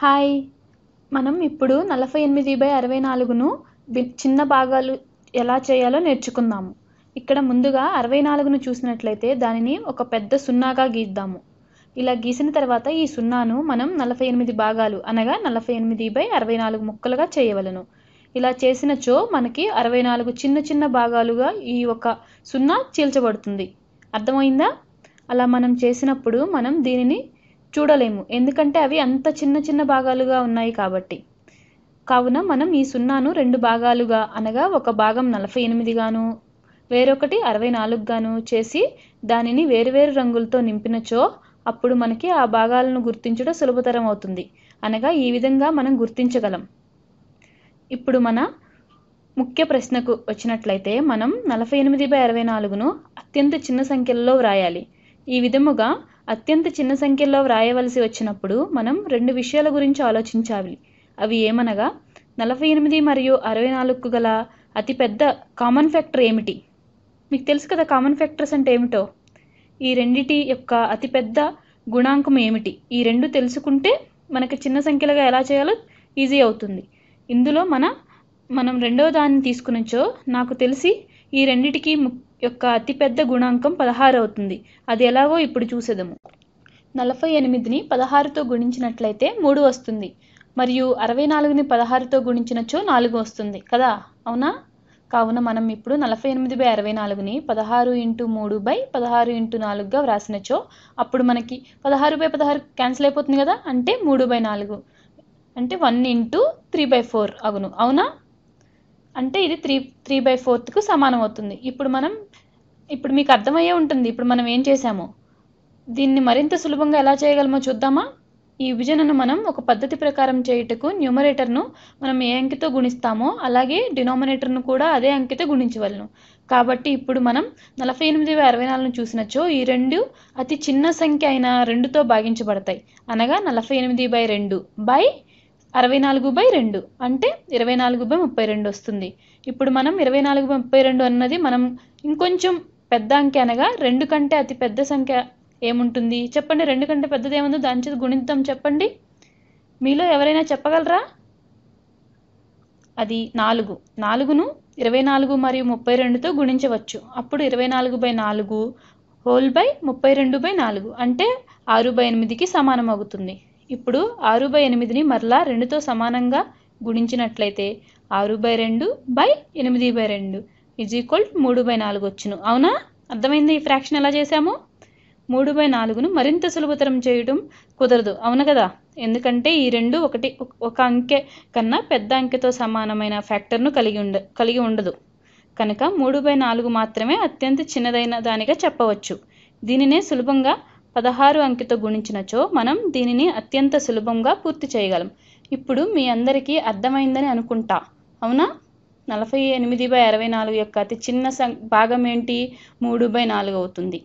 hi మనం ఇప్పుడు నలభై ఎనిమిది బై అరవై నాలుగును చిన్న భాగాలు ఎలా చేయాలో నేర్చుకుందాము ఇక్కడ ముందుగా అరవై నాలుగును చూసినట్లయితే దానిని ఒక పెద్ద సున్నాగా గీద్దాము ఇలా గీసిన తర్వాత ఈ సున్నాను మనం నలభై ఎనిమిది భాగాలు అనగా నలభై ఎనిమిది బై అరవై నాలుగు ముక్కలుగా చేయవలను ఇలా చేసినచో మనకి అరవై నాలుగు చిన్న చిన్న భాగాలుగా ఈ ఒక సున్నా చీల్చబడుతుంది అర్థమైందా అలా మనం చేసినప్పుడు మనం దీనిని చూడలేము ఎందుకంటే అవి అంత చిన్న చిన్న భాగాలుగా ఉన్నాయి కాబట్టి కావున మనం ఈ సున్నాను రెండు భాగాలుగా అనగా ఒక భాగం నలభై ఎనిమిదిగాను వేరొకటి అరవై నాలుగుగాను చేసి దానిని వేరువేరు రంగులతో నింపినచో అప్పుడు మనకి ఆ భాగాలను గుర్తించడం సులభతరం అవుతుంది అనగా ఈ విధంగా మనం గుర్తించగలం ఇప్పుడు మన ముఖ్య ప్రశ్నకు వచ్చినట్లయితే మనం నలభై ఎనిమిది బై అరవై నాలుగును అత్యంత చిన్న సంఖ్యలో వ్రాయాలి ఈ విధముగా అత్యంత చిన్న సంఖ్యలో వ్రాయవలసి వచ్చినప్పుడు మనం రెండు విషయాల గురించి ఆలోచించాలి అవి ఏమనగా నలభై ఎనిమిది మరియు అరవై నాలుగు గల అతిపెద్ద కామన్ ఫ్యాక్టర్ ఏమిటి మీకు తెలుసు కదా కామన్ ఫ్యాక్టర్స్ అంటే ఏమిటో ఈ రెండిటి యొక్క అతిపెద్ద గుణాంకం ఏమిటి ఈ రెండు తెలుసుకుంటే మనకి చిన్న సంఖ్యలుగా ఎలా చేయాలో ఈజీ అవుతుంది ఇందులో మన మనం రెండవ దాన్ని తీసుకునొచ్చో నాకు తెలిసి ఈ రెండిటికి యొక్క అతిపెద్ద గుణాంకం పదహారు అవుతుంది అది ఎలాగో ఇప్పుడు చూసేదము నలభై ఎనిమిదిని పదహారుతో గుణించినట్లయితే మూడు వస్తుంది మరియు అరవై నాలుగుని పదహారుతో గుణించినచో నాలుగు వస్తుంది కదా అవునా కావున మనం ఇప్పుడు నలభై ఎనిమిది బై అరవై నాలుగుని పదహారు ఇంటూ మూడు బై పదహారు ఇంటూ నాలుగుగా వ్రాసినచో అప్పుడు మనకి పదహారు బై పదహారు క్యాన్సిల్ అయిపోతుంది కదా అంటే మూడు బై నాలుగు అంటే one into three by four అవును అవునా అంటే ఇది త్రీ త్రీ బై ఫోర్త్కు సమానం అవుతుంది ఇప్పుడు మనం ఇప్పుడు మీకు అర్థమయ్యే ఉంటుంది ఇప్పుడు మనం ఏం చేసాము దీన్ని మరింత సులభంగా ఎలా చేయగలమో చూద్దామా ఈ విభజనను మనం ఒక పద్ధతి ప్రకారం చేయుటకు న్యూమరేటర్ను మనం ఏ అంకెతో గుణిస్తామో అలాగే డినామినేటర్ను కూడా అదే అంకెతో గుణించవలను కాబట్టి ఇప్పుడు మనం నలభై ఎనిమిది అరవై నాలుగును చూసినచో ఈ రెండు అతి చిన్న సంఖ్య అయిన రెండుతో భాగించబడతాయి అనగా నలభై ఎనిమిది బై రెండు బై అరవై నాలుగు బై రెండు అంటే ఇరవై నాలుగు బై ముప్పై రెండు వస్తుంది ఇప్పుడు మనం ఇరవై నాలుగు బై ముప్పై రెండు అన్నది మనం ఇంకొంచెం పెద్ద అంకె అనగా రెండు కంటే అతి పెద్ద సంఖ్య ఏముంటుంది చెప్పండి రెండు కంటే పెద్దది ఏముందో దాని చేత గుణిద్దాం చెప్పండి మీలో ఎవరైనా చెప్పగలరా అది నాలుగు నాలుగును ఇరవై నాలుగు మరియు ముప్పై రెండుతో గుణించవచ్చు అప్పుడు ఇరవై నాలుగు బై నాలుగు హోల్ బై ముప్పై రెండు బై నాలుగు అంటే ఆరు బై ఎనిమిదికి సమానం అవుతుంది ఇప్పుడు ఆరు బై ఎనిమిదిని మరలా రెండుతో సమానంగా గుణించినట్లయితే ఆరు బై రెండు బై ఎనిమిది బై రెండు ఇజ్ ఈక్వల్ మూడు బై నాలుగు వచ్చును అవునా అర్థమైంది ఈ ఫ్రాక్షన్ ఎలా చేశాము మూడు బై నాలుగును మరింత సులభతరం చేయడం కుదరదు అవును కదా ఎందుకంటే ఈ రెండు ఒకటి ఒక అంకె కన్నా పెద్ద అంకెతో సమానమైన ఫ్యాక్టర్ను కలిగి ఉండ కలిగి ఉండదు కనుక మూడు బై నాలుగు మాత్రమే అత్యంత చిన్నదైన దానిగా చెప్పవచ్చు దీనినే సులభంగా పదహారు అంకెతో గుణించినచో మనం దీనిని అత్యంత సులభంగా పూర్తి చేయగలం ఇప్పుడు మీ అందరికీ అర్థమైందని అనుకుంటా అవునా నలభై ఎనిమిది బై అరవై నాలుగు యొక్క అతి చిన్న భాగం ఏంటి మూడు బై నాలుగు అవుతుంది